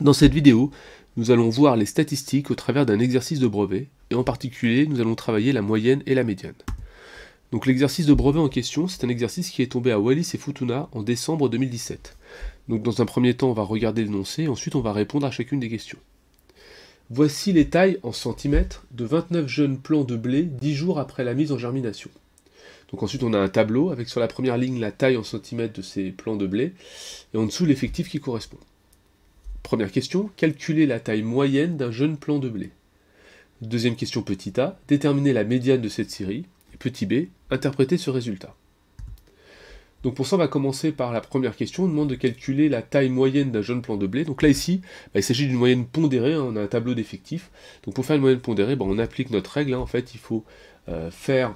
Dans cette vidéo, nous allons voir les statistiques au travers d'un exercice de brevet, et en particulier, nous allons travailler la moyenne et la médiane. Donc l'exercice de brevet en question, c'est un exercice qui est tombé à Wallis et Futuna en décembre 2017. Donc dans un premier temps, on va regarder l'énoncé, et ensuite on va répondre à chacune des questions. Voici les tailles en centimètres de 29 jeunes plants de blé 10 jours après la mise en germination. Donc ensuite on a un tableau avec sur la première ligne la taille en centimètres de ces plants de blé et en dessous l'effectif qui correspond. Première question, calculer la taille moyenne d'un jeune plant de blé. Deuxième question petit a, déterminer la médiane de cette série. Et petit b, interpréter ce résultat. Donc pour ça, on va commencer par la première question. On demande de calculer la taille moyenne d'un jeune plant de blé. Donc là, ici, bah, il s'agit d'une moyenne pondérée. Hein. on a un tableau d'effectifs. Donc pour faire une moyenne pondérée, bah, on applique notre règle. Hein. En fait, il faut euh, faire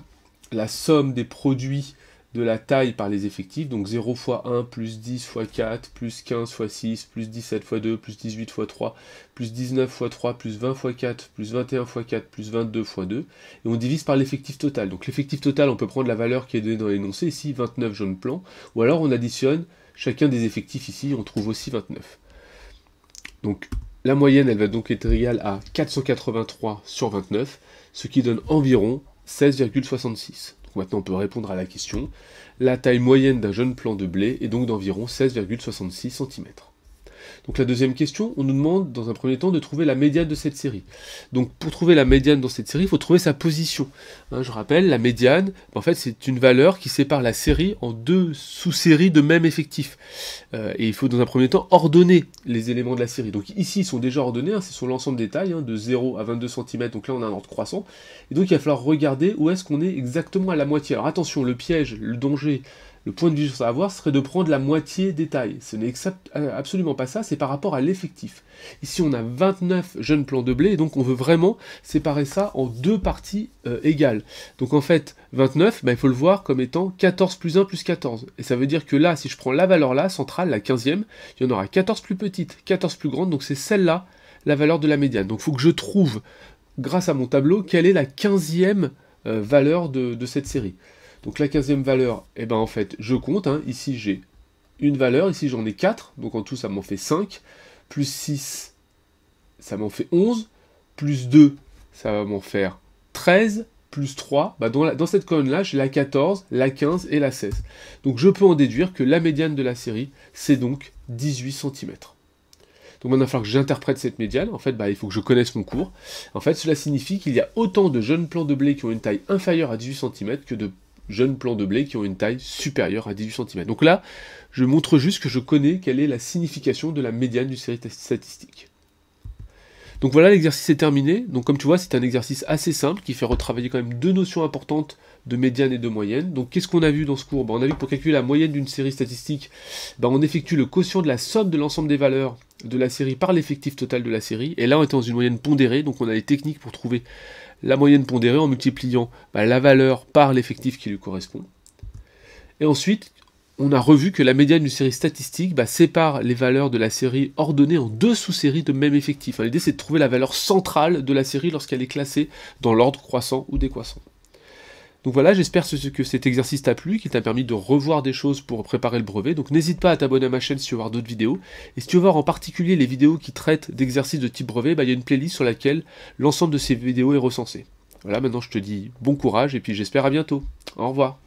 la somme des produits de la taille par les effectifs, donc 0 x 1, plus 10 x 4, plus 15 x 6, plus 17 x 2, plus 18 x 3, plus 19 x 3, plus 20 x 4, plus 21 x 4, plus 22 x 2, et on divise par l'effectif total. Donc l'effectif total, on peut prendre la valeur qui est donnée dans l'énoncé, ici 29 jaunes plans, ou alors on additionne chacun des effectifs ici, on trouve aussi 29. Donc la moyenne, elle va donc être égale à 483 sur 29, ce qui donne environ 16,66. Maintenant, on peut répondre à la question. La taille moyenne d'un jeune plant de blé est donc d'environ 16,66 cm. Donc la deuxième question, on nous demande dans un premier temps de trouver la médiane de cette série. Donc pour trouver la médiane dans cette série, il faut trouver sa position. Hein, je rappelle, la médiane, ben, en fait, c'est une valeur qui sépare la série en deux sous-séries de même effectif. Euh, et il faut dans un premier temps ordonner les éléments de la série. Donc ici, ils sont déjà ordonnés, ce hein, c'est sur l'ensemble des tailles, hein, de 0 à 22 cm, donc là on a un ordre croissant. Et donc il va falloir regarder où est-ce qu'on est exactement à la moitié. Alors attention, le piège, le danger, le point de vue à avoir serait de prendre la moitié des tailles. Ce n'est euh, absolument pas ça, c'est par rapport à l'effectif. Ici, on a 29 jeunes plants de blé, et donc on veut vraiment séparer ça en deux parties euh, égales. Donc en fait, 29, bah, il faut le voir comme étant 14 plus 1 plus 14. Et ça veut dire que là, si je prends la valeur là, centrale, la 15e, il y en aura 14 plus petites, 14 plus grandes, donc c'est celle-là, la valeur de la médiane. Donc il faut que je trouve, grâce à mon tableau, quelle est la 15e euh, valeur de cette série. Donc la 15e valeur, et eh ben en fait, je compte. Hein. ici, j'ai une valeur. Ici, j'en ai 4. Donc en tout, ça m'en fait 5. Plus 6, ça m'en fait 11. Plus 2, ça va m'en faire 13. Plus 3, bah, dans, dans cette colonne-là, j'ai la 14, la 15 et la 16. Donc je peux en déduire que la médiane de la série, c'est donc 18 cm. Donc maintenant, il va falloir que j'interprète cette médiane. En fait, bah, il faut que je connaisse mon cours. En fait, cela signifie qu'il y a autant de jeunes plants de blé qui ont une taille inférieure à 18 cm que de jeunes plants de blé qui ont une taille supérieure à 18 cm. Donc là, je montre juste que je connais quelle est la signification de la médiane du série statistique. Donc voilà, l'exercice est terminé. Donc comme tu vois, c'est un exercice assez simple qui fait retravailler quand même deux notions importantes de médiane et de moyenne. Donc qu'est-ce qu'on a vu dans ce cours bah, On a vu que pour calculer la moyenne d'une série statistique, bah, on effectue le quotient de la somme de l'ensemble des valeurs de la série par l'effectif total de la série. Et là, on est dans une moyenne pondérée, donc on a les techniques pour trouver la moyenne pondérée en multipliant bah, la valeur par l'effectif qui lui correspond. Et ensuite, on a revu que la médiane d'une série statistique bah, sépare les valeurs de la série ordonnée en deux sous-séries de même effectif. L'idée c'est de trouver la valeur centrale de la série lorsqu'elle est classée dans l'ordre croissant ou décroissant. Donc voilà, j'espère que cet exercice t'a plu, qu'il t'a permis de revoir des choses pour préparer le brevet. Donc n'hésite pas à t'abonner à ma chaîne si tu veux voir d'autres vidéos. Et si tu veux voir en particulier les vidéos qui traitent d'exercices de type brevet, bah, il y a une playlist sur laquelle l'ensemble de ces vidéos est recensé. Voilà, maintenant je te dis bon courage et puis j'espère à bientôt. Au revoir.